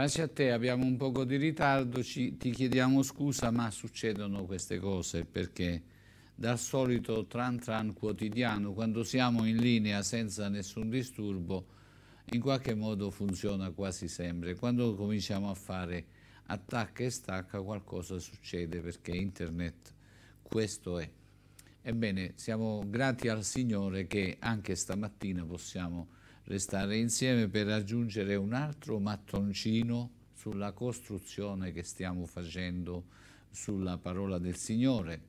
Grazie a te, abbiamo un poco di ritardo, ci, ti chiediamo scusa, ma succedono queste cose perché dal solito tran tran quotidiano, quando siamo in linea senza nessun disturbo, in qualche modo funziona quasi sempre. Quando cominciamo a fare attacca e stacca qualcosa succede perché internet questo è. Ebbene, siamo grati al Signore che anche stamattina possiamo restare insieme per raggiungere un altro mattoncino sulla costruzione che stiamo facendo sulla parola del Signore.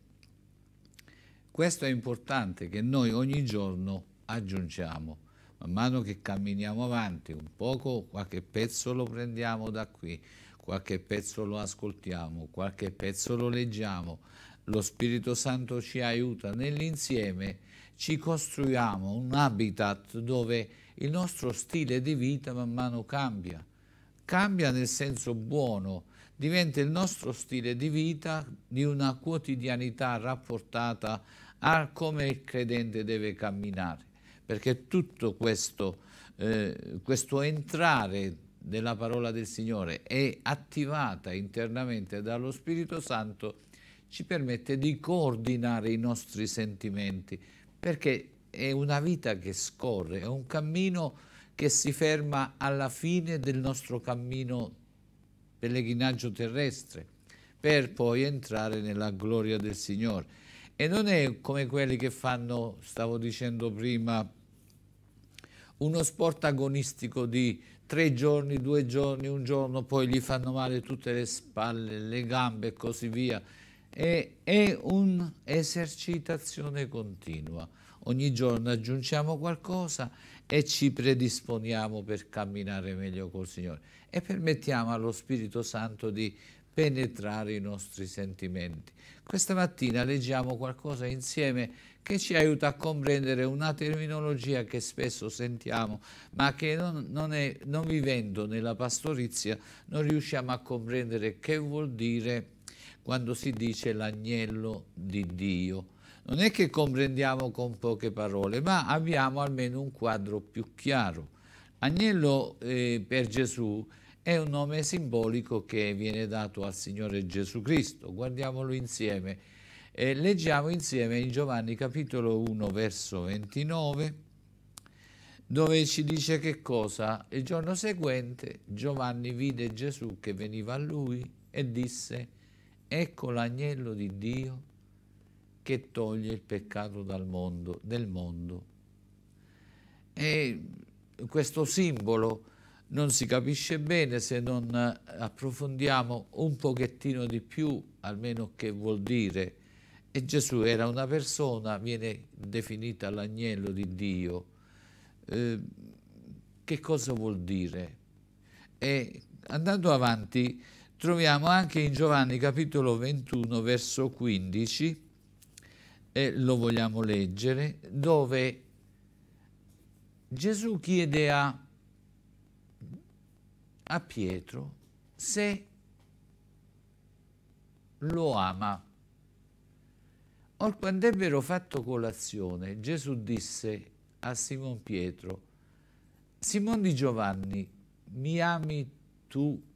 Questo è importante che noi ogni giorno aggiungiamo, man mano che camminiamo avanti, un poco qualche pezzo lo prendiamo da qui, qualche pezzo lo ascoltiamo, qualche pezzo lo leggiamo, lo Spirito Santo ci aiuta nell'insieme, ci costruiamo un habitat dove il nostro stile di vita man mano cambia, cambia nel senso buono, diventa il nostro stile di vita di una quotidianità rapportata a come il credente deve camminare, perché tutto questo, eh, questo entrare della parola del Signore è attivata internamente dallo Spirito Santo ci permette di coordinare i nostri sentimenti, perché è una vita che scorre, è un cammino che si ferma alla fine del nostro cammino pellegrinaggio terrestre per poi entrare nella gloria del Signore. E non è come quelli che fanno, stavo dicendo prima, uno sport agonistico di tre giorni, due giorni, un giorno, poi gli fanno male tutte le spalle, le gambe e così via e è un'esercitazione continua. Ogni giorno aggiungiamo qualcosa e ci predisponiamo per camminare meglio col Signore e permettiamo allo Spirito Santo di penetrare i nostri sentimenti. Questa mattina leggiamo qualcosa insieme che ci aiuta a comprendere una terminologia che spesso sentiamo, ma che non, non, è, non vivendo nella pastorizia non riusciamo a comprendere che vuol dire quando si dice l'agnello di Dio. Non è che comprendiamo con poche parole, ma abbiamo almeno un quadro più chiaro. Agnello eh, per Gesù è un nome simbolico che viene dato al Signore Gesù Cristo. Guardiamolo insieme. Eh, leggiamo insieme in Giovanni capitolo 1 verso 29 dove ci dice che cosa? Il giorno seguente Giovanni vide Gesù che veniva a lui e disse Ecco l'agnello di Dio che toglie il peccato dal mondo, del mondo. E questo simbolo non si capisce bene se non approfondiamo un pochettino di più, almeno che vuol dire. E Gesù era una persona, viene definita l'agnello di Dio. Eh, che cosa vuol dire? E andando avanti, troviamo anche in Giovanni capitolo 21 verso 15 e lo vogliamo leggere dove Gesù chiede a, a Pietro se lo ama. Or quando ebbero fatto colazione, Gesù disse a Simon Pietro, Simon di Giovanni, mi ami tu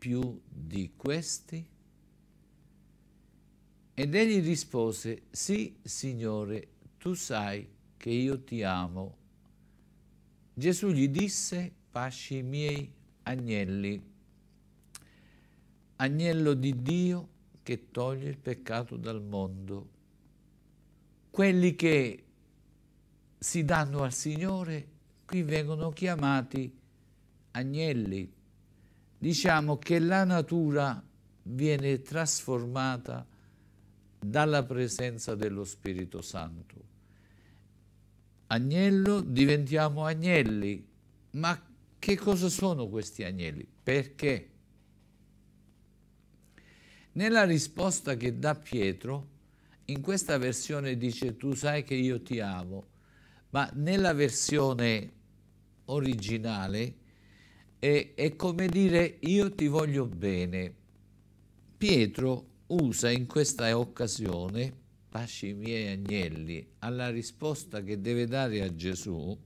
più di questi? Ed egli rispose, sì, Signore, tu sai che io ti amo. Gesù gli disse, pasci i miei agnelli. Agnello di Dio che toglie il peccato dal mondo. Quelli che si danno al Signore qui vengono chiamati agnelli diciamo che la natura viene trasformata dalla presenza dello Spirito Santo. Agnello diventiamo agnelli, ma che cosa sono questi agnelli? Perché? Nella risposta che dà Pietro, in questa versione dice tu sai che io ti amo, ma nella versione originale è, è come dire io ti voglio bene. Pietro usa in questa occasione pasci i miei agnelli alla risposta che deve dare a Gesù,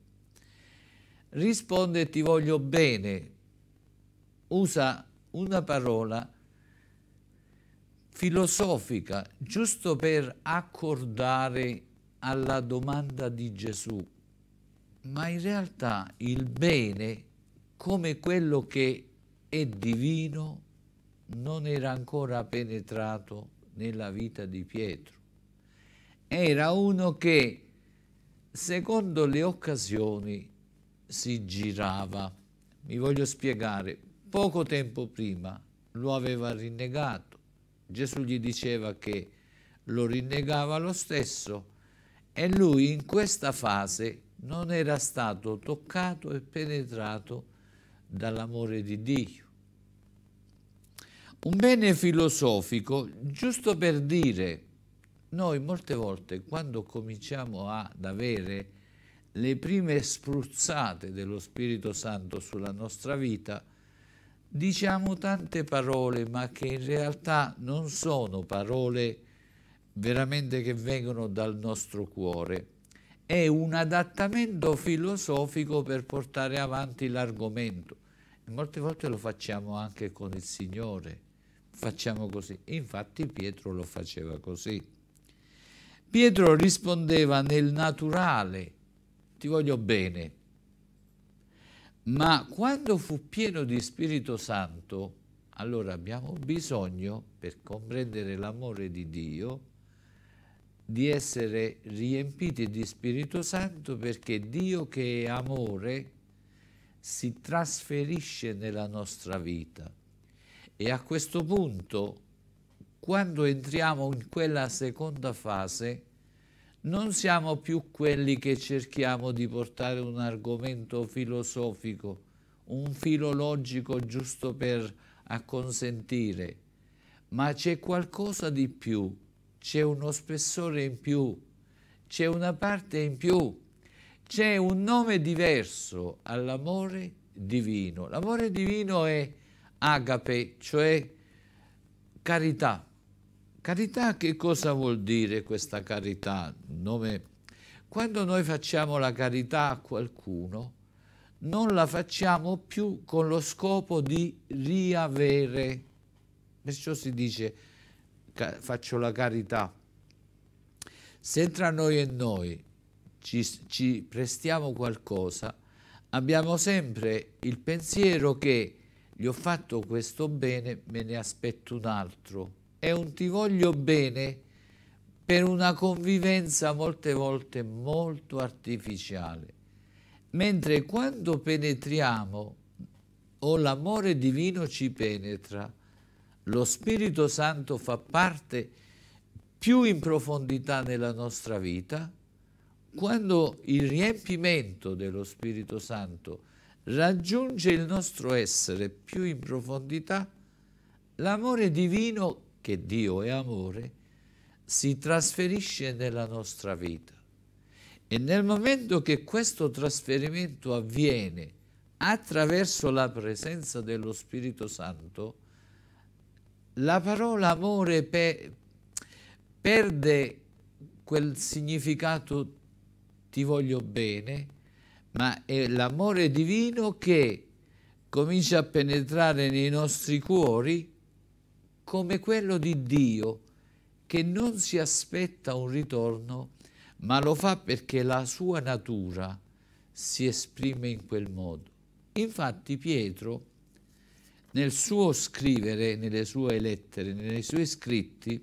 risponde ti voglio bene, usa una parola filosofica giusto per accordare alla domanda di Gesù, ma in realtà il bene come quello che è divino non era ancora penetrato nella vita di Pietro. Era uno che, secondo le occasioni, si girava. Mi voglio spiegare, poco tempo prima lo aveva rinnegato. Gesù gli diceva che lo rinnegava lo stesso e lui in questa fase non era stato toccato e penetrato dall'amore di Dio. Un bene filosofico, giusto per dire, noi molte volte quando cominciamo ad avere le prime spruzzate dello Spirito Santo sulla nostra vita, diciamo tante parole, ma che in realtà non sono parole veramente che vengono dal nostro cuore. È un adattamento filosofico per portare avanti l'argomento. Molte volte lo facciamo anche con il Signore, facciamo così. Infatti Pietro lo faceva così. Pietro rispondeva nel naturale, ti voglio bene. Ma quando fu pieno di Spirito Santo, allora abbiamo bisogno, per comprendere l'amore di Dio, di essere riempiti di Spirito Santo perché Dio che è amore si trasferisce nella nostra vita. E a questo punto, quando entriamo in quella seconda fase, non siamo più quelli che cerchiamo di portare un argomento filosofico, un filologico giusto per acconsentire, ma c'è qualcosa di più, c'è uno spessore in più, c'è una parte in più c'è un nome diverso all'amore divino. L'amore divino è agape, cioè carità. Carità che cosa vuol dire questa carità? Nome... Quando noi facciamo la carità a qualcuno, non la facciamo più con lo scopo di riavere. Perciò si dice faccio la carità. Se tra noi e noi ci, ci prestiamo qualcosa, abbiamo sempre il pensiero che gli ho fatto questo bene, me ne aspetto un altro. È un ti voglio bene per una convivenza molte volte molto artificiale. Mentre quando penetriamo o l'amore divino ci penetra, lo Spirito Santo fa parte più in profondità nella nostra vita quando il riempimento dello Spirito Santo raggiunge il nostro essere più in profondità, l'amore divino, che Dio è amore, si trasferisce nella nostra vita. E nel momento che questo trasferimento avviene attraverso la presenza dello Spirito Santo, la parola amore pe perde quel significato ti voglio bene, ma è l'amore divino che comincia a penetrare nei nostri cuori come quello di Dio, che non si aspetta un ritorno, ma lo fa perché la sua natura si esprime in quel modo. Infatti Pietro, nel suo scrivere, nelle sue lettere, nei suoi scritti,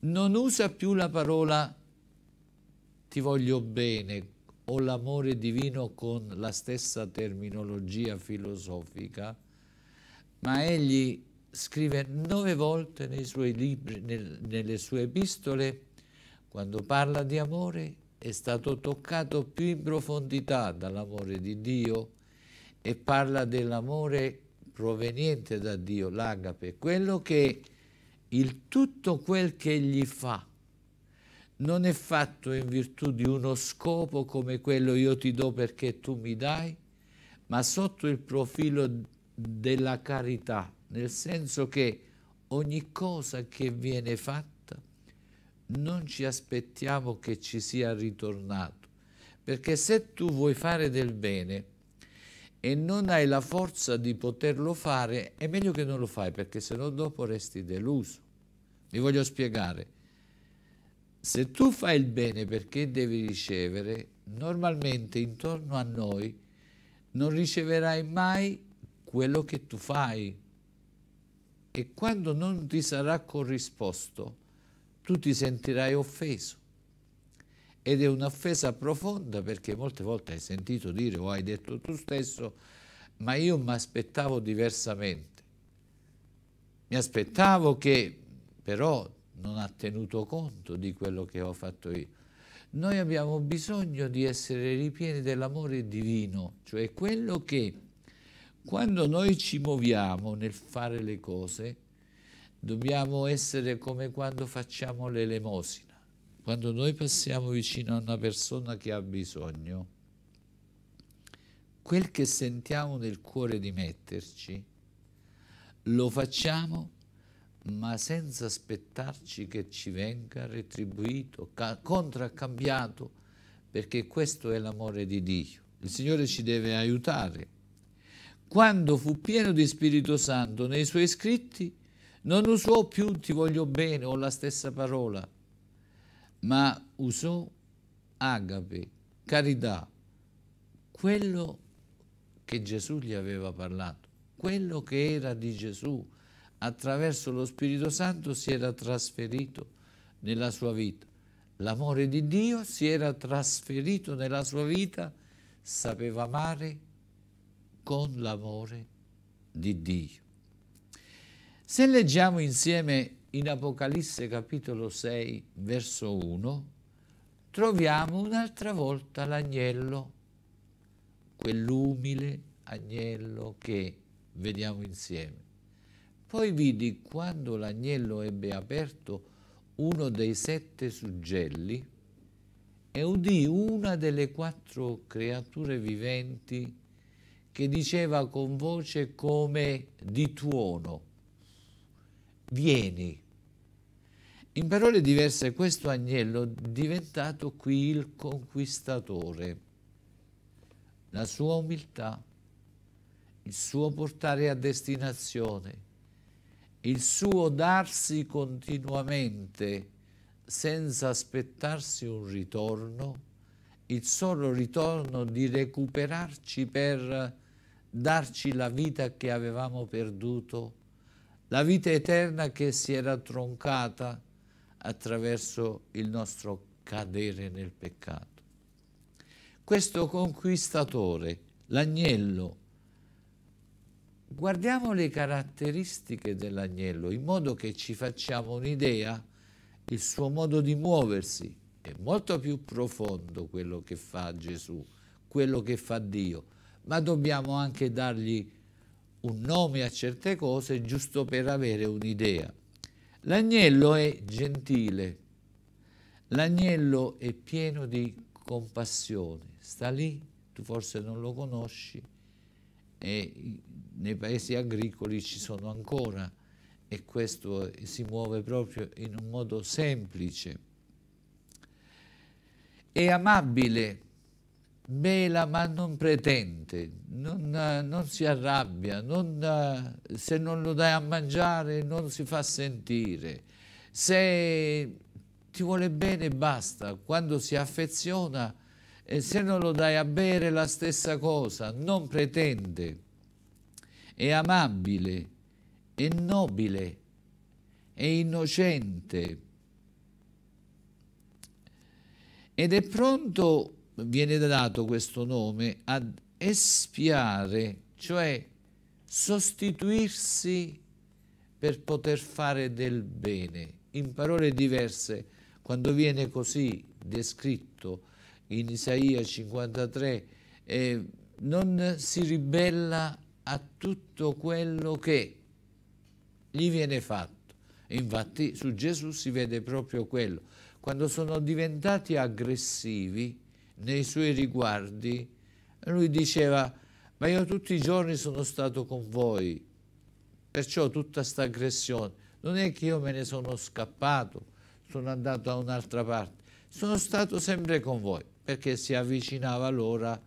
non usa più la parola ti voglio bene o l'amore divino con la stessa terminologia filosofica, ma egli scrive nove volte nei suoi libri, nel, nelle sue epistole, quando parla di amore è stato toccato più in profondità dall'amore di Dio e parla dell'amore proveniente da Dio, l'agape, quello che il tutto quel che egli fa non è fatto in virtù di uno scopo come quello io ti do perché tu mi dai, ma sotto il profilo della carità, nel senso che ogni cosa che viene fatta non ci aspettiamo che ci sia ritornato, perché se tu vuoi fare del bene e non hai la forza di poterlo fare, è meglio che non lo fai perché sennò dopo resti deluso. Vi voglio spiegare se tu fai il bene perché devi ricevere, normalmente intorno a noi non riceverai mai quello che tu fai. E quando non ti sarà corrisposto, tu ti sentirai offeso. Ed è un'offesa profonda perché molte volte hai sentito dire o oh, hai detto tu stesso, ma io mi aspettavo diversamente. Mi aspettavo che però non ha tenuto conto di quello che ho fatto io. Noi abbiamo bisogno di essere ripieni dell'amore divino, cioè quello che quando noi ci muoviamo nel fare le cose, dobbiamo essere come quando facciamo l'elemosina. Quando noi passiamo vicino a una persona che ha bisogno, quel che sentiamo nel cuore di metterci, lo facciamo ma senza aspettarci che ci venga retribuito, contraccambiato, perché questo è l'amore di Dio. Il Signore ci deve aiutare. Quando fu pieno di Spirito Santo nei suoi scritti, non usò più ti voglio bene o la stessa parola, ma usò agape, carità, quello che Gesù gli aveva parlato, quello che era di Gesù, attraverso lo Spirito Santo si era trasferito nella sua vita. L'amore di Dio si era trasferito nella sua vita, sapeva amare con l'amore di Dio. Se leggiamo insieme in Apocalisse capitolo 6 verso 1, troviamo un'altra volta l'agnello, quell'umile agnello che vediamo insieme poi vidi quando l'agnello ebbe aperto uno dei sette suggelli e udì una delle quattro creature viventi che diceva con voce come di tuono, vieni. In parole diverse questo agnello è diventato qui il conquistatore, la sua umiltà, il suo portare a destinazione, il suo darsi continuamente senza aspettarsi un ritorno, il solo ritorno di recuperarci per darci la vita che avevamo perduto, la vita eterna che si era troncata attraverso il nostro cadere nel peccato. Questo conquistatore, l'agnello, guardiamo le caratteristiche dell'agnello in modo che ci facciamo un'idea, il suo modo di muoversi è molto più profondo quello che fa Gesù, quello che fa Dio, ma dobbiamo anche dargli un nome a certe cose giusto per avere un'idea. L'agnello è gentile, l'agnello è pieno di compassione, sta lì, tu forse non lo conosci, e nei paesi agricoli ci sono ancora e questo si muove proprio in un modo semplice. È amabile, bela ma non pretende, non, non si arrabbia, non, se non lo dai a mangiare non si fa sentire, se ti vuole bene basta, quando si affeziona e se non lo dai a bere la stessa cosa, non pretende, è amabile, è nobile, è innocente ed è pronto, viene dato questo nome, ad espiare, cioè sostituirsi per poter fare del bene. In parole diverse, quando viene così descritto, in Isaia 53, eh, non si ribella a tutto quello che gli viene fatto. Infatti su Gesù si vede proprio quello. Quando sono diventati aggressivi nei suoi riguardi, lui diceva, ma io tutti i giorni sono stato con voi, perciò tutta questa aggressione, non è che io me ne sono scappato, sono andato a un'altra parte, sono stato sempre con voi perché si avvicinava l'ora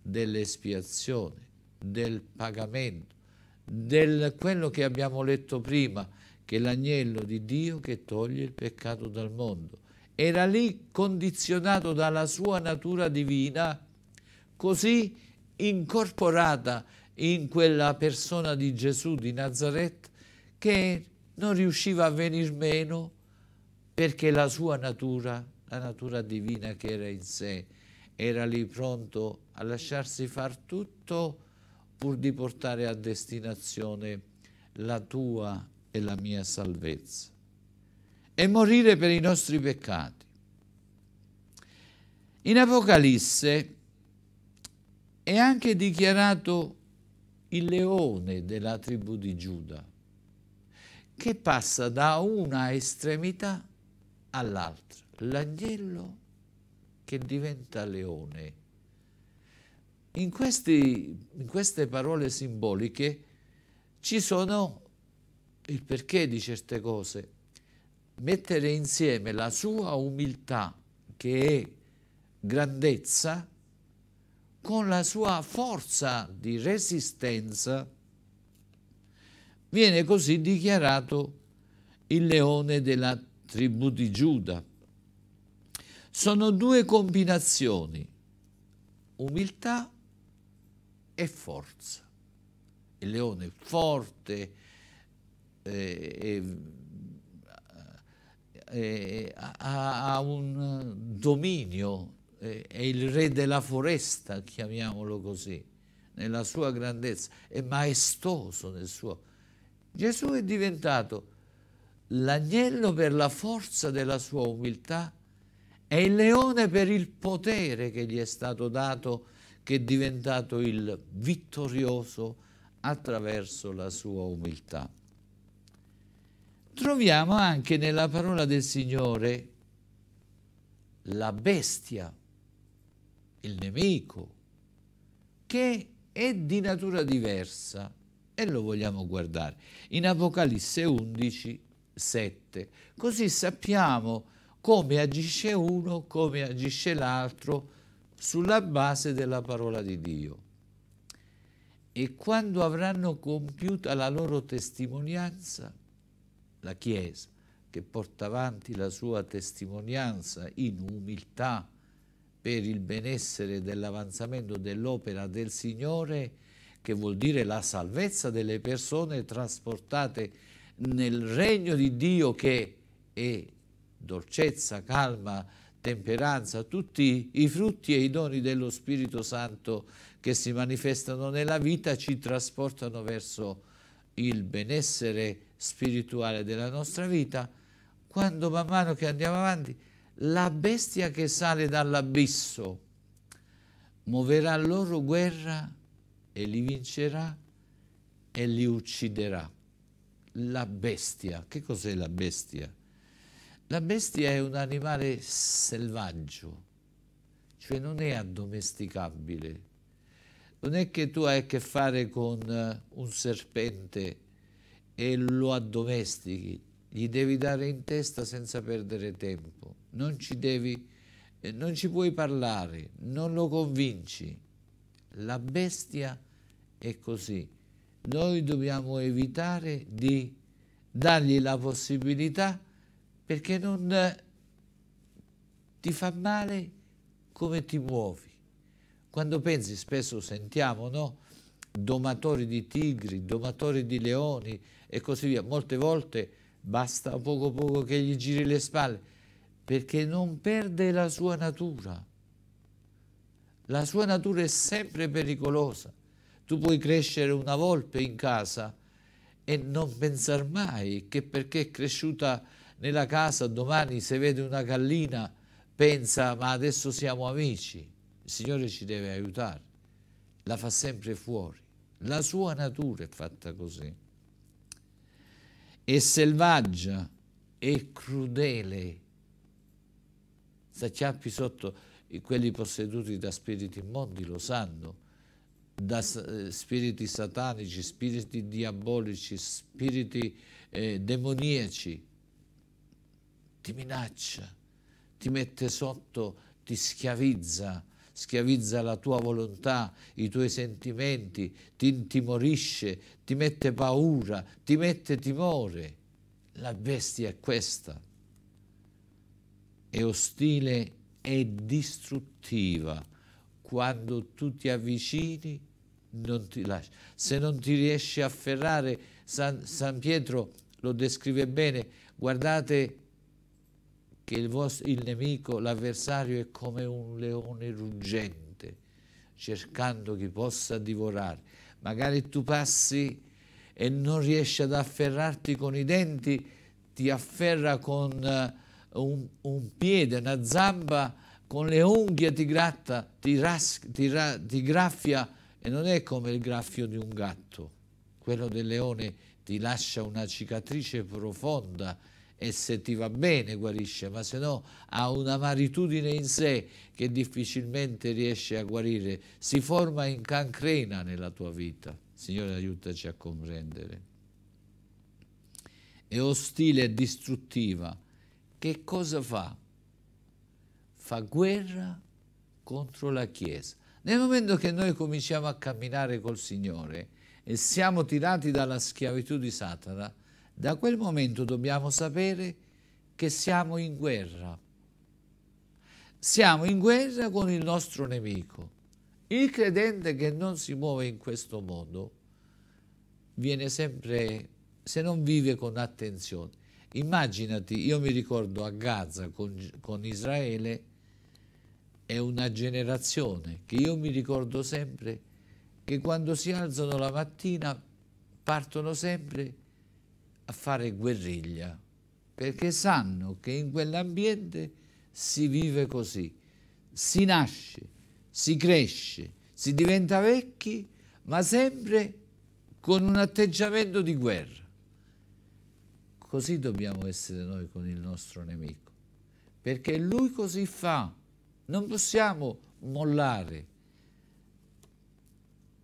dell'espiazione, del pagamento, del quello che abbiamo letto prima, che l'agnello di Dio che toglie il peccato dal mondo. Era lì condizionato dalla sua natura divina, così incorporata in quella persona di Gesù di Nazareth che non riusciva a venir meno perché la sua natura la natura divina che era in sé, era lì pronto a lasciarsi far tutto pur di portare a destinazione la tua e la mia salvezza e morire per i nostri peccati. In Apocalisse è anche dichiarato il leone della tribù di Giuda, che passa da una estremità all'altra l'agnello che diventa leone. In, questi, in, queste parole simboliche ci sono il perché di certe cose. Mettere insieme la sua umiltà, che è grandezza, con la sua forza di resistenza, viene così dichiarato il leone della tribù di Giuda. Sono due combinazioni, umiltà e forza. Il leone forte, è, eh, eh, ha un dominio, è il re della foresta, chiamiamolo così, nella sua grandezza, è maestoso nel suo... Gesù è diventato l'agnello per la forza della sua umiltà è il leone per il potere che gli è stato dato, che è diventato il vittorioso attraverso la sua umiltà. Troviamo anche nella parola del Signore la bestia, il nemico, che è di natura diversa e lo vogliamo guardare. In Apocalisse 11, 7. Così sappiamo come agisce uno, come agisce l'altro, sulla base della parola di Dio. E quando avranno compiuta la loro testimonianza, la Chiesa, che porta avanti la sua testimonianza in umiltà per il benessere dell'avanzamento dell'opera del Signore, che vuol dire la salvezza delle persone trasportate nel regno di Dio che è dolcezza, calma, temperanza, tutti i frutti e i doni dello Spirito Santo che si manifestano nella vita ci trasportano verso il benessere spirituale della nostra vita, quando man mano che andiamo avanti, la bestia che sale dall'abisso muoverà loro guerra e li vincerà e li ucciderà. La bestia, che cos'è la bestia? La bestia è un animale selvaggio, cioè non è addomesticabile. Non è che tu hai a che fare con eh, un serpente e lo addomestichi, gli devi dare in testa senza perdere tempo, non ci, devi, eh, non ci puoi parlare, non lo convinci. La bestia è così. Noi dobbiamo evitare di dargli la possibilità perché non ti fa male come ti muovi. Quando pensi, spesso sentiamo, no? domatori di tigri, domatori di leoni e così via, molte volte basta poco poco che gli giri le spalle, perché non perde la sua natura. La sua natura è sempre pericolosa. Tu puoi crescere una volpe in casa e non pensare mai che perché è cresciuta nella casa domani se vede una gallina pensa ma adesso siamo amici, il Signore ci deve aiutare, la fa sempre fuori, la sua natura è fatta così, è selvaggia, è crudele, sacciappi sotto, quelli posseduti da spiriti immondi lo sanno, da eh, spiriti satanici, spiriti diabolici, spiriti eh, demoniaci, ti minaccia, ti mette sotto, ti schiavizza, schiavizza la tua volontà, i tuoi sentimenti, ti intimorisce, ti mette paura, ti mette timore. La bestia è questa. È ostile e distruttiva. Quando tu ti avvicini non ti lascia. Se non ti riesci a afferrare, San, San Pietro lo descrive bene, guardate che il, vostro, il nemico, l'avversario è come un leone ruggente, cercando chi possa divorare. Magari tu passi e non riesci ad afferrarti con i denti, ti afferra con eh, un, un piede, una zampa, con le unghie ti gratta, ti, ras, ti, ra, ti graffia e non è come il graffio di un gatto. Quello del leone ti lascia una cicatrice profonda e se ti va bene guarisce, ma se no ha una maritudine in sé che difficilmente riesce a guarire, si forma in cancrena nella tua vita. Signore aiutaci a comprendere. È ostile e distruttiva. Che cosa fa? Fa guerra contro la Chiesa. Nel momento che noi cominciamo a camminare col Signore e siamo tirati dalla schiavitù di Satana, da quel momento dobbiamo sapere che siamo in guerra. Siamo in guerra con il nostro nemico. Il credente che non si muove in questo modo viene sempre, se non vive con attenzione. Immaginati, io mi ricordo a Gaza con, con Israele, è una generazione che io mi ricordo sempre che quando si alzano la mattina partono sempre a fare guerriglia, perché sanno che in quell'ambiente si vive così, si nasce, si cresce, si diventa vecchi, ma sempre con un atteggiamento di guerra. Così dobbiamo essere noi con il nostro nemico, perché lui così fa. Non possiamo mollare,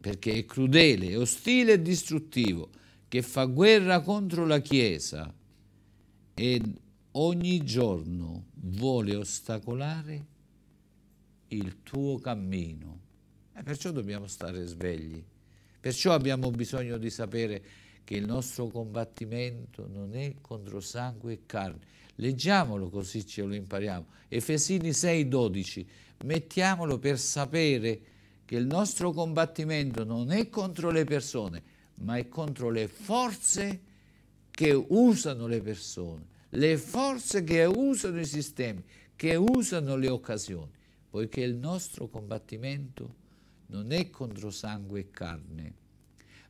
perché è crudele, è ostile e distruttivo che fa guerra contro la Chiesa e ogni giorno vuole ostacolare il tuo cammino. E perciò dobbiamo stare svegli. Perciò abbiamo bisogno di sapere che il nostro combattimento non è contro sangue e carne. Leggiamolo così ce lo impariamo. Efesini 6:12. Mettiamolo per sapere che il nostro combattimento non è contro le persone, ma è contro le forze che usano le persone, le forze che usano i sistemi, che usano le occasioni, poiché il nostro combattimento non è contro sangue e carne,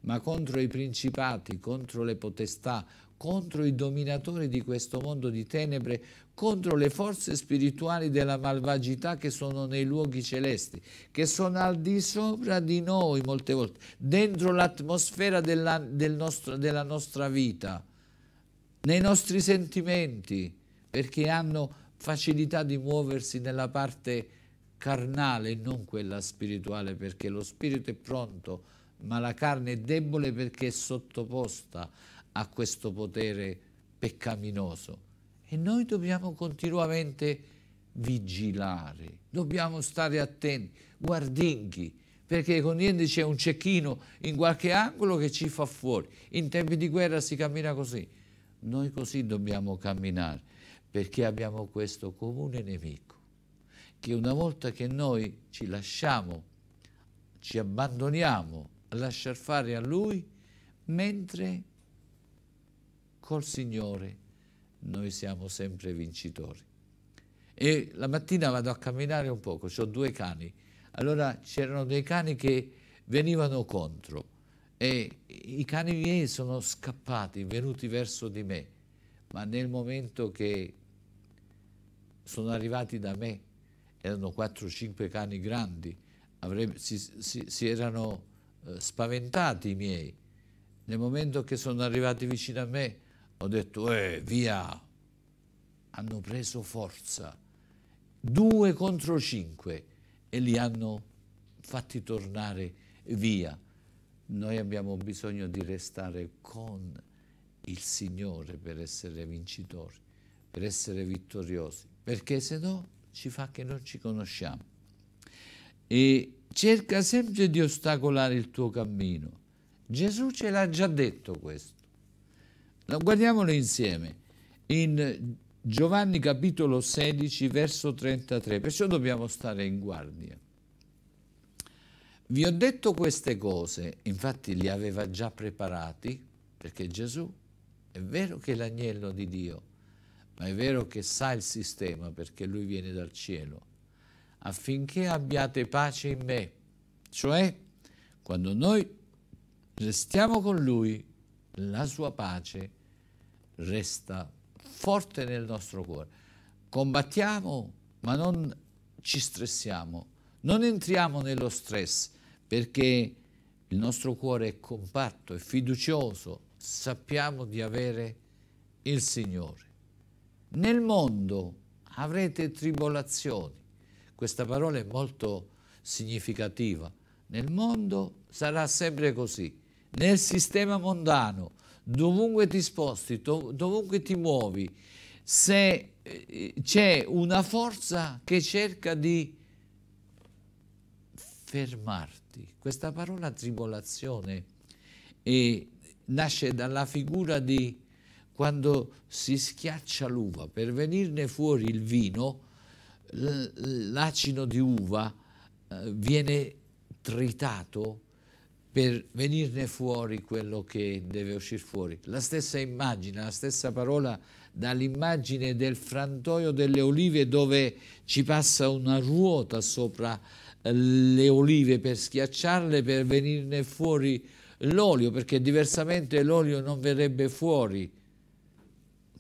ma contro i principati, contro le potestà, contro i dominatori di questo mondo di tenebre, contro le forze spirituali della malvagità che sono nei luoghi celesti, che sono al di sopra di noi molte volte, dentro l'atmosfera della, del della nostra vita, nei nostri sentimenti, perché hanno facilità di muoversi nella parte carnale e non quella spirituale, perché lo spirito è pronto, ma la carne è debole perché è sottoposta a questo potere peccaminoso. E noi dobbiamo continuamente vigilare, dobbiamo stare attenti, guardinghi, perché con niente c'è un cecchino in qualche angolo che ci fa fuori. In tempi di guerra si cammina così. Noi così dobbiamo camminare, perché abbiamo questo comune nemico, che una volta che noi ci lasciamo, ci abbandoniamo a lasciar fare a Lui, mentre col Signore noi siamo sempre vincitori. E la mattina vado a camminare un poco, ho due cani, allora c'erano dei cani che venivano contro e i cani miei sono scappati, venuti verso di me, ma nel momento che sono arrivati da me, erano 4-5 cani grandi, avrebbe, si, si, si, erano eh, spaventati i miei. Nel momento che sono arrivati vicino a me, ho detto eh via, hanno preso forza, 2 contro 5 e li hanno fatti tornare via. Noi abbiamo bisogno di restare con il Signore per essere vincitori, per essere vittoriosi, perché se no ci fa che non ci conosciamo. E cerca sempre di ostacolare il tuo cammino. Gesù ce l'ha già detto questo. Guardiamolo insieme. In Giovanni capitolo 16 verso 33, perciò dobbiamo stare in guardia. Vi ho detto queste cose, infatti li aveva già preparati, perché Gesù è vero che è l'agnello di Dio, ma è vero che sa il sistema perché lui viene dal cielo, affinché abbiate pace in me, cioè quando noi restiamo con lui, la sua pace è resta forte nel nostro cuore. Combattiamo, ma non ci stressiamo, non entriamo nello stress, perché il nostro cuore è compatto, è fiducioso, sappiamo di avere il Signore. Nel mondo avrete tribolazioni. Questa parola è molto significativa. Nel mondo sarà sempre così. Nel sistema mondano dovunque ti sposti, dovunque ti muovi, se eh, c'è una forza che cerca di fermarti. Questa parola tribolazione e nasce dalla figura di quando si schiaccia l'uva per venirne fuori il vino, l'acino di uva eh, viene tritato per venirne fuori quello che deve uscire fuori. La stessa immagine, la stessa parola dall'immagine del frantoio delle olive dove ci passa una ruota sopra eh, le olive per schiacciarle, per venirne fuori l'olio, perché diversamente l'olio non verrebbe fuori.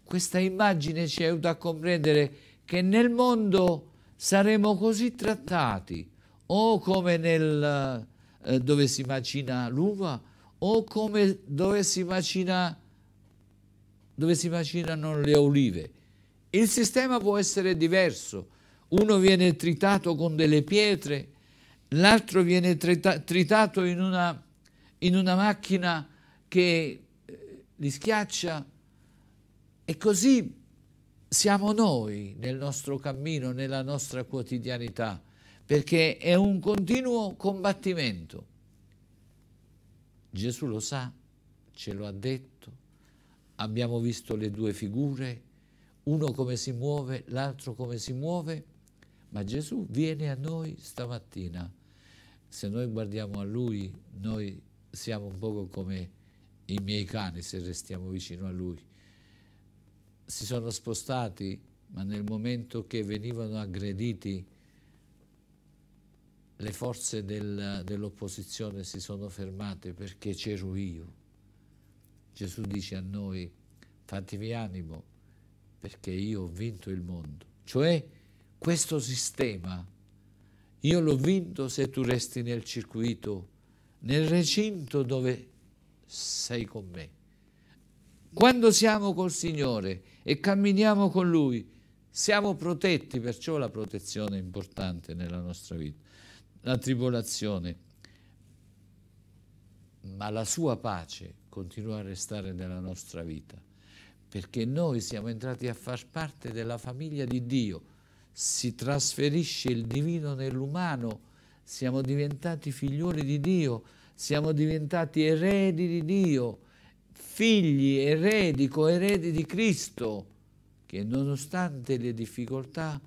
Questa immagine ci aiuta a comprendere che nel mondo saremo così trattati, o come nel eh, dove si macina l'uva o come dove si, macina, dove si macinano le olive. Il sistema può essere diverso. Uno viene tritato con delle pietre, l'altro viene trita tritato in una, in una macchina che eh, li schiaccia. E così siamo noi nel nostro cammino, nella nostra quotidianità perché è un continuo combattimento. Gesù lo sa, ce lo ha detto, abbiamo visto le due figure, uno come si muove, l'altro come si muove, ma Gesù viene a noi stamattina. Se noi guardiamo a Lui, noi siamo un poco come i miei cani se restiamo vicino a Lui. Si sono spostati, ma nel momento che venivano aggrediti le forze del, dell'opposizione si sono fermate perché c'ero io. Gesù dice a noi, fatevi animo perché io ho vinto il mondo. Cioè questo sistema io l'ho vinto se tu resti nel circuito, nel recinto dove sei con me. Quando siamo col Signore e camminiamo con Lui, siamo protetti, perciò la protezione è importante nella nostra vita la tribolazione, ma la sua pace continua a restare nella nostra vita, perché noi siamo entrati a far parte della famiglia di Dio, si trasferisce il divino nell'umano, siamo diventati figlioli di Dio, siamo diventati eredi di Dio, figli, eredi, coeredi di Cristo, che nonostante le difficoltà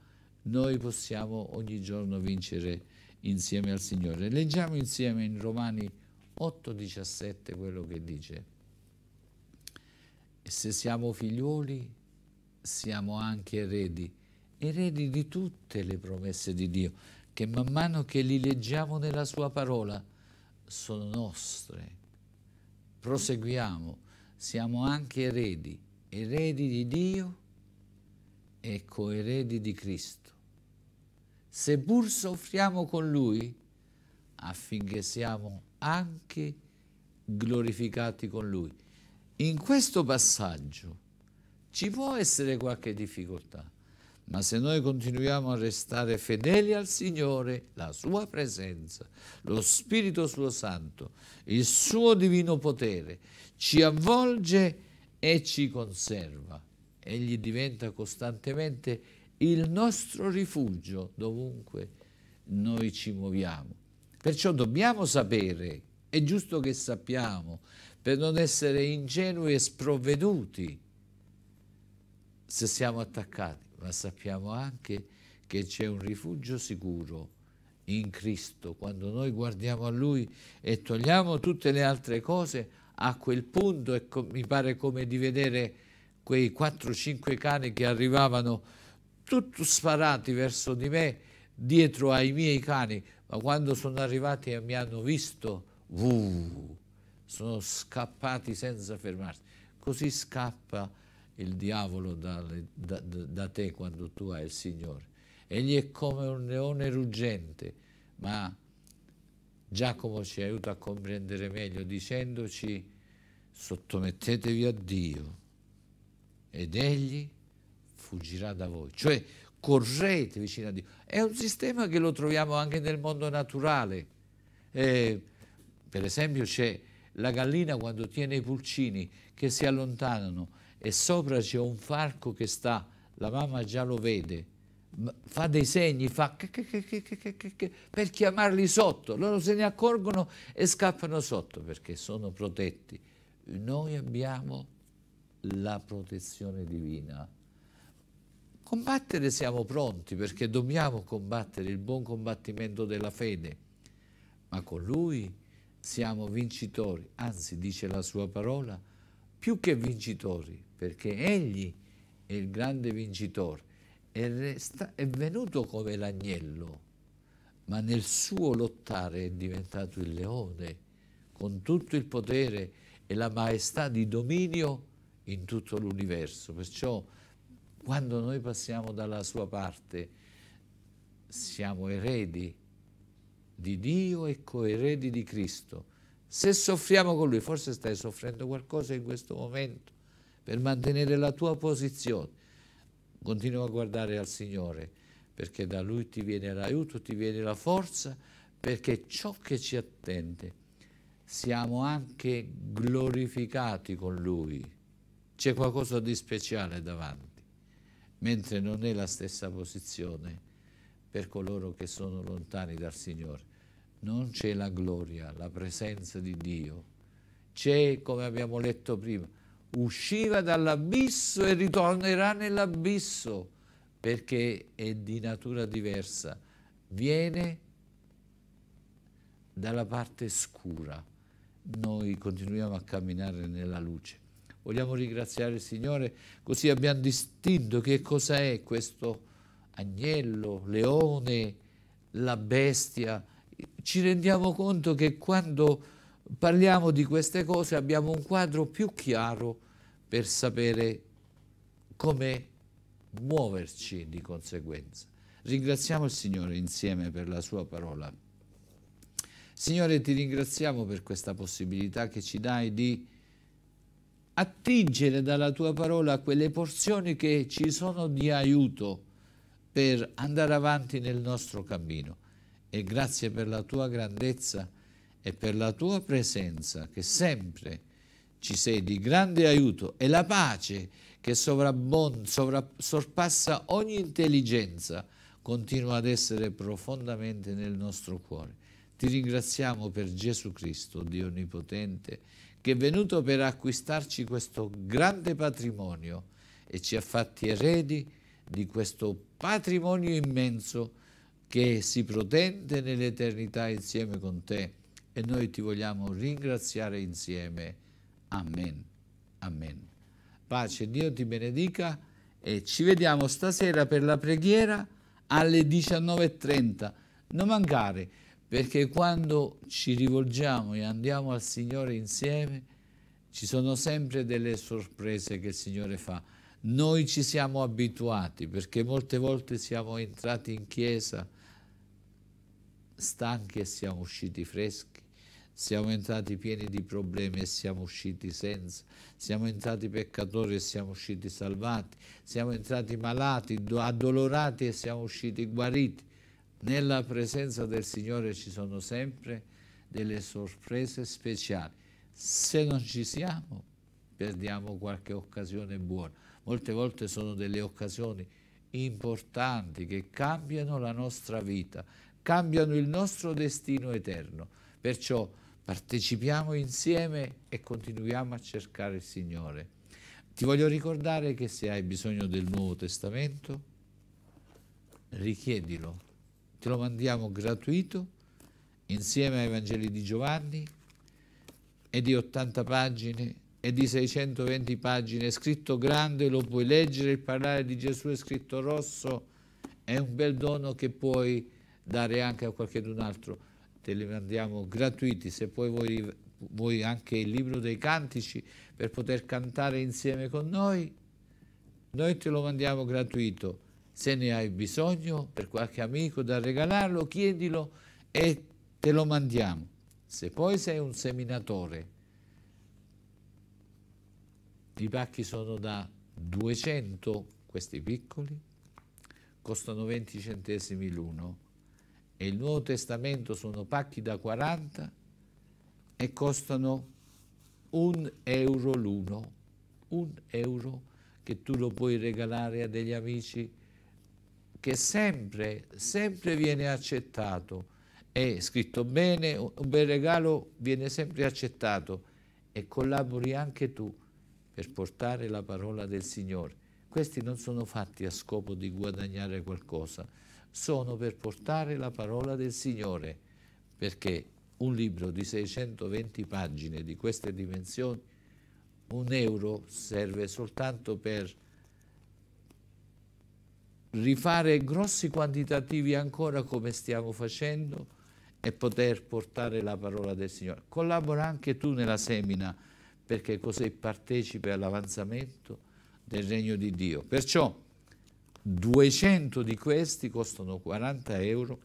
noi possiamo ogni giorno vincere insieme al Signore. Leggiamo insieme in Romani 8,17 quello che dice. E se siamo figlioli, siamo anche eredi, eredi di tutte le promesse di Dio, che man mano che li leggiamo nella sua parola, sono nostre. Proseguiamo, siamo anche eredi, eredi di Dio e coeredi di Cristo seppur soffriamo con Lui, affinché siamo anche glorificati con Lui. In questo passaggio ci può essere qualche difficoltà, ma se noi continuiamo a restare fedeli al Signore, la Sua presenza, lo Spirito Suo Santo, il Suo divino potere ci avvolge e ci conserva. Egli diventa costantemente il nostro rifugio dovunque noi ci muoviamo. Perciò dobbiamo sapere, è giusto che sappiamo, per non essere ingenui e sprovveduti se siamo attaccati, ma sappiamo anche che c'è un rifugio sicuro in Cristo. Quando noi guardiamo a Lui e togliamo tutte le altre cose, a quel punto mi pare come di vedere quei 4-5 cani che arrivavano tutto sparati verso di me, dietro ai miei cani, ma quando sono arrivati e mi hanno visto, uh, sono scappati senza fermarsi. Così scappa il diavolo da, da, da te quando tu hai il Signore. Egli è come un leone ruggente, ma Giacomo ci aiuta a comprendere meglio dicendoci sottomettetevi a Dio ed Egli fuggirà da voi. Cioè correte vicino a Dio. È un sistema che lo troviamo anche nel mondo naturale. Eh, per esempio c'è la gallina quando tiene i pulcini che si allontanano e sopra c'è un falco che sta, la mamma già lo vede, fa dei segni, fa per chiamarli sotto. Loro se ne accorgono e scappano sotto perché sono protetti. Noi abbiamo la protezione divina Combattere siamo pronti perché dobbiamo combattere il buon combattimento della fede, ma con lui siamo vincitori, anzi dice la sua parola, più che vincitori, perché egli è il grande vincitore, è, resta, è venuto come l'agnello, ma nel suo lottare è diventato il leone, con tutto il potere e la maestà di dominio in tutto l'universo. Perciò quando noi passiamo dalla sua parte, siamo eredi di Dio e coeredi di Cristo. Se soffriamo con Lui, forse stai soffrendo qualcosa in questo momento per mantenere la tua posizione. Continua a guardare al Signore, perché da Lui ti viene l'aiuto, ti viene la forza, perché ciò che ci attende siamo anche glorificati con Lui. C'è qualcosa di speciale davanti mentre non è la stessa posizione per coloro che sono lontani dal Signore. Non c'è la gloria, la presenza di Dio. C'è, come abbiamo letto prima, usciva dall'abisso e ritornerà nell'abisso perché è di natura diversa. Viene dalla parte scura. Noi continuiamo a camminare nella luce. Vogliamo ringraziare il Signore, così abbiamo distinto che cosa è questo agnello, leone, la bestia. Ci rendiamo conto che quando parliamo di queste cose abbiamo un quadro più chiaro per sapere come muoverci di conseguenza. Ringraziamo il Signore insieme per la sua parola. Signore, ti ringraziamo per questa possibilità che ci dai di attingere dalla tua parola quelle porzioni che ci sono di aiuto per andare avanti nel nostro cammino. E grazie per la tua grandezza e per la tua presenza che sempre ci sei di grande aiuto e la pace che sorpassa ogni intelligenza continua ad essere profondamente nel nostro cuore. Ti ringraziamo per Gesù Cristo, Dio Onnipotente, che è venuto per acquistarci questo grande patrimonio e ci ha fatti eredi di questo patrimonio immenso che si protende nell'eternità insieme con te e noi ti vogliamo ringraziare insieme. Amen. Amen. Pace, Dio ti benedica e ci vediamo stasera per la preghiera alle 19.30. Non mancare. Perché quando ci rivolgiamo e andiamo al Signore insieme, ci sono sempre delle sorprese che il Signore fa. Noi ci siamo abituati perché molte volte siamo entrati in chiesa stanchi e siamo usciti freschi, siamo entrati pieni di problemi e siamo usciti senza, siamo entrati peccatori e siamo usciti salvati, siamo entrati malati, addolorati e siamo usciti guariti. Nella presenza del Signore ci sono sempre delle sorprese speciali. Se non ci siamo, perdiamo qualche occasione buona. Molte volte sono delle occasioni importanti che cambiano la nostra vita, cambiano il nostro destino eterno. Perciò partecipiamo insieme e continuiamo a cercare il Signore. Ti voglio ricordare che se hai bisogno del Nuovo Testamento, richiedilo te lo mandiamo gratuito insieme ai Vangeli di Giovanni è di 80 pagine è di 620 pagine, è scritto grande, lo puoi leggere, il parlare di Gesù è scritto rosso, è un bel dono che puoi dare anche a qualcun altro. Te li mandiamo gratuiti, se poi vuoi, vuoi anche il libro dei cantici per poter cantare insieme con noi, noi te lo mandiamo gratuito se ne hai bisogno per qualche amico da regalarlo, chiedilo e te lo mandiamo. Se poi sei un seminatore, i pacchi sono da 200, questi piccoli, costano 20 centesimi l'uno e il Nuovo Testamento sono pacchi da 40 e costano un euro l'uno, un euro che tu lo puoi regalare a degli amici che sempre, sempre viene accettato. È scritto bene, un bel regalo viene sempre accettato e collabori anche tu per portare la parola del Signore. Questi non sono fatti a scopo di guadagnare qualcosa, sono per portare la parola del Signore, perché un libro di 620 pagine di queste dimensioni, un euro serve soltanto per rifare grossi quantitativi ancora come stiamo facendo e poter portare la parola del Signore. Collabora anche tu nella semina perché così partecipe all'avanzamento del regno di Dio. Perciò 200 di questi costano 40 euro,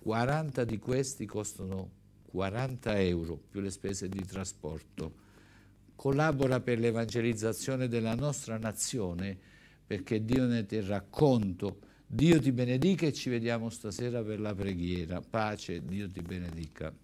40 di questi costano 40 euro più le spese di trasporto. Collabora per l'evangelizzazione della nostra nazione perché Dio ne terrà conto. Dio ti benedica e ci vediamo stasera per la preghiera. Pace, Dio ti benedica.